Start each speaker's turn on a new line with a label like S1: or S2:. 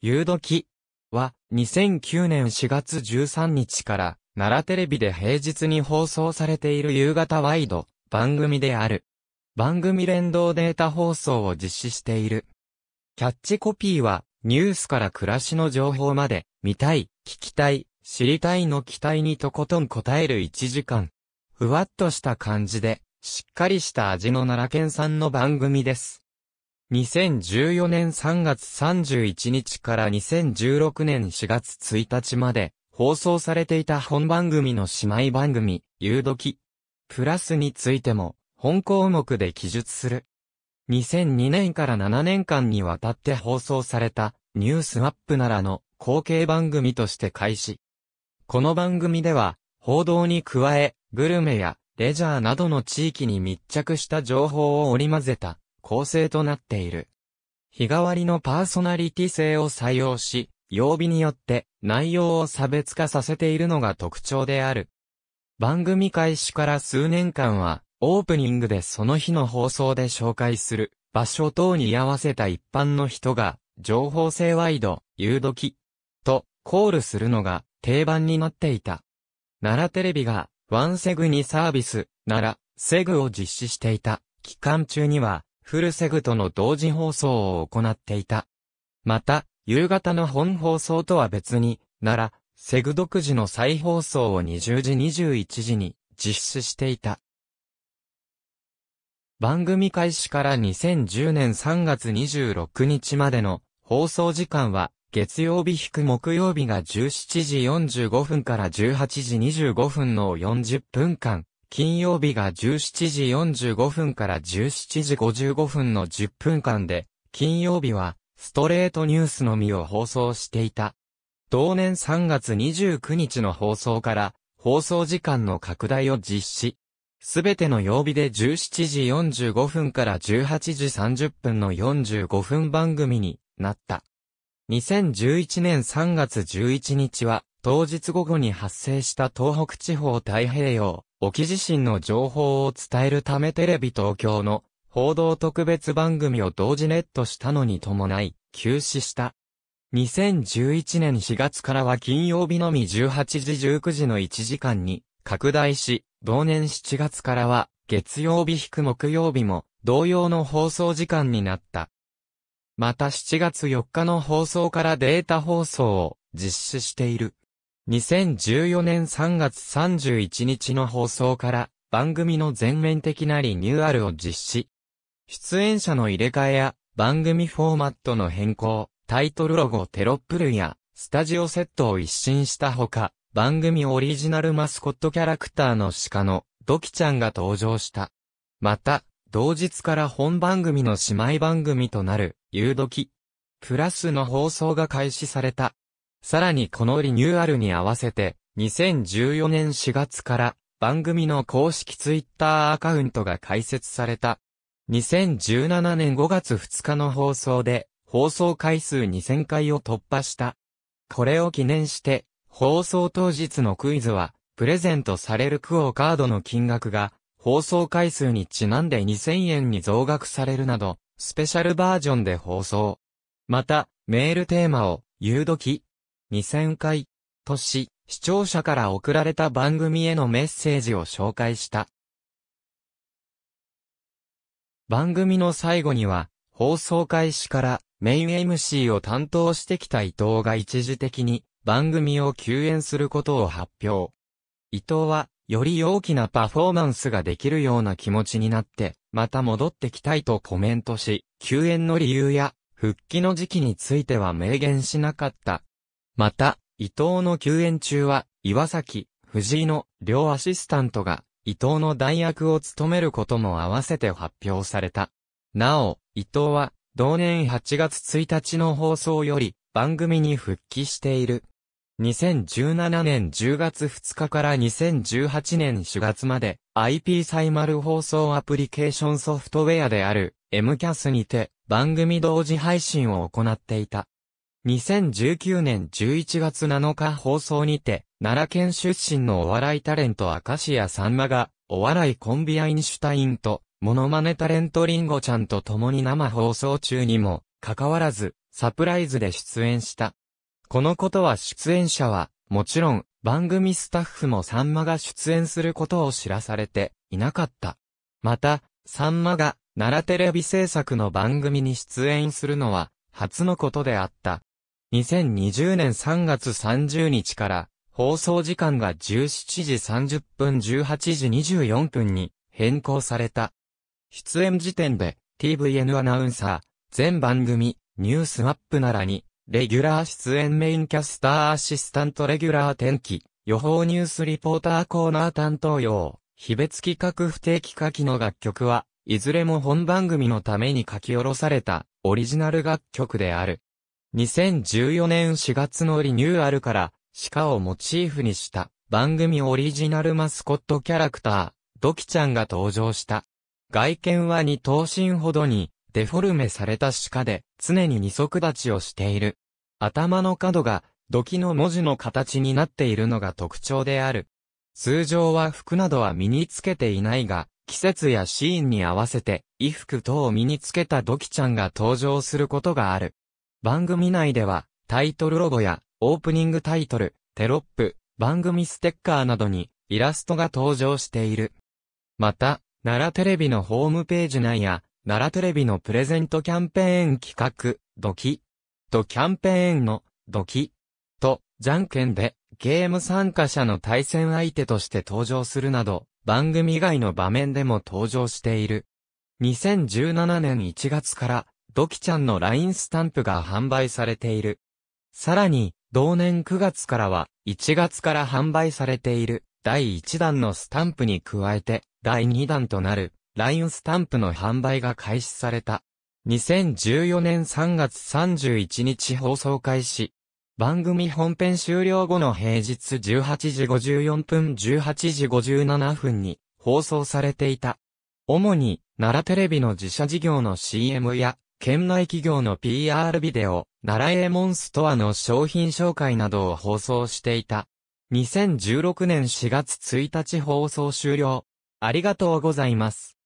S1: 夕時は2009年4月13日から奈良テレビで平日に放送されている夕方ワイド番組である。番組連動データ放送を実施している。キャッチコピーはニュースから暮らしの情報まで見たい、聞きたい、知りたいの期待にとことん答える1時間。ふわっとした感じでしっかりした味の奈良県産の番組です。2014年3月31日から2016年4月1日まで放送されていた本番組の姉妹番組、ゆうどき。プラスについても、本項目で記述する。2002年から7年間にわたって放送された、ニュースアップならの後継番組として開始。この番組では、報道に加え、グルメやレジャーなどの地域に密着した情報を織り交ぜた構成となっている。日替わりのパーソナリティ性を採用し、曜日によって内容を差別化させているのが特徴である。番組開始から数年間は、オープニングでその日の放送で紹介する場所等に合わせた一般の人が、情報性ワイド、う時、とコールするのが定番になっていた。奈良テレビが、ワンセグにサービス、なら、セグを実施していた期間中には、フルセグとの同時放送を行っていた。また、夕方の本放送とは別に、奈良、セグ独自の再放送を20時21時に実施していた。番組開始から2010年3月26日までの放送時間は月曜日引く木曜日が17時45分から18時25分の40分間金曜日が17時45分から17時55分の10分間で、金曜日は、ストレートニュースのみを放送していた。同年3月29日の放送から、放送時間の拡大を実施。すべての曜日で17時45分から18時30分の45分番組になった。2011年3月11日は、当日午後に発生した東北地方太平洋、沖地震の情報を伝えるためテレビ東京の報道特別番組を同時ネットしたのに伴い、休止した。2011年4月からは金曜日のみ18時19時の1時間に拡大し、同年7月からは月曜日引く木曜日も同様の放送時間になった。また7月4日の放送からデータ放送を実施している。2014年3月31日の放送から番組の全面的なリニューアルを実施。出演者の入れ替えや番組フォーマットの変更、タイトルロゴテロップ類やスタジオセットを一新したほか、番組オリジナルマスコットキャラクターの鹿のドキちゃんが登場した。また、同日から本番組の姉妹番組となる、夕時。プラスの放送が開始された。さらにこのリニューアルに合わせて、2014年4月から番組の公式ツイッターアカウントが開設された。2017年5月2日の放送で、放送回数2000回を突破した。これを記念して、放送当日のクイズは、プレゼントされるクオカードの金額が、放送回数にちなんで2000円に増額されるなど、スペシャルバージョンで放送。また、メールテーマを、言う時、2000回、とし、視聴者から送られた番組へのメッセージを紹介した。番組の最後には、放送開始からメイン MC を担当してきた伊藤が一時的に番組を休演することを発表。伊藤は、より大きなパフォーマンスができるような気持ちになって、また戻ってきたいとコメントし、休演の理由や、復帰の時期については明言しなかったまた、伊藤の休援中は、岩崎、藤井の両アシスタントが、伊藤の代役を務めることも合わせて発表された。なお、伊藤は、同年8月1日の放送より、番組に復帰している。2017年10月2日から2018年4月まで IP サイマル放送アプリケーションソフトウェアである MCAS にて番組同時配信を行っていた。2019年11月7日放送にて、奈良県出身のお笑いタレント明石家さんまが、お笑いコンビアインシュタインと、モノマネタレントリンゴちゃんと共に生放送中にも、かかわらず、サプライズで出演した。このことは出演者は、もちろん、番組スタッフもさんまが出演することを知らされていなかった。また、さんまが、奈良テレビ制作の番組に出演するのは、初のことであった。2020年3月30日から、放送時間が17時30分18時24分に変更された。出演時点で TVN アナウンサー、全番組、ニュースマップならに、レギュラー出演メインキャスターアシスタントレギュラー天気、予報ニュースリポーターコーナー担当用、非別企画不定期書きの楽曲は、いずれも本番組のために書き下ろされたオリジナル楽曲である。2014年4月のリニューアルから、鹿をモチーフにした、番組オリジナルマスコットキャラクター、ドキちゃんが登場した。外見は二頭身ほどに、デフォルメされた鹿で、常に二足立ちをしている。頭の角が、ドキの文字の形になっているのが特徴である。通常は服などは身につけていないが、季節やシーンに合わせて、衣服等を身につけたドキちゃんが登場することがある。番組内では、タイトルロゴや、オープニングタイトル、テロップ、番組ステッカーなどに、イラストが登場している。また、奈良テレビのホームページ内や、奈良テレビのプレゼントキャンペーン企画、ドキ、とキャンペーンの、ドキ、と、じゃんけんで、ゲーム参加者の対戦相手として登場するなど、番組以外の場面でも登場している。2017年1月からドキちゃんの LINE スタンプが販売されている。さらに、同年9月からは、1月から販売されている、第1弾のスタンプに加えて、第2弾となる、LINE スタンプの販売が開始された。2014年3月31日放送開始。番組本編終了後の平日18時54分18時57分に放送されていた。主に、奈良テレビの自社事業の CM や、県内企業の PR ビデオ、奈良エモンストアの商品紹介などを放送していた。2016年4月1日放送終了。ありがとうございます。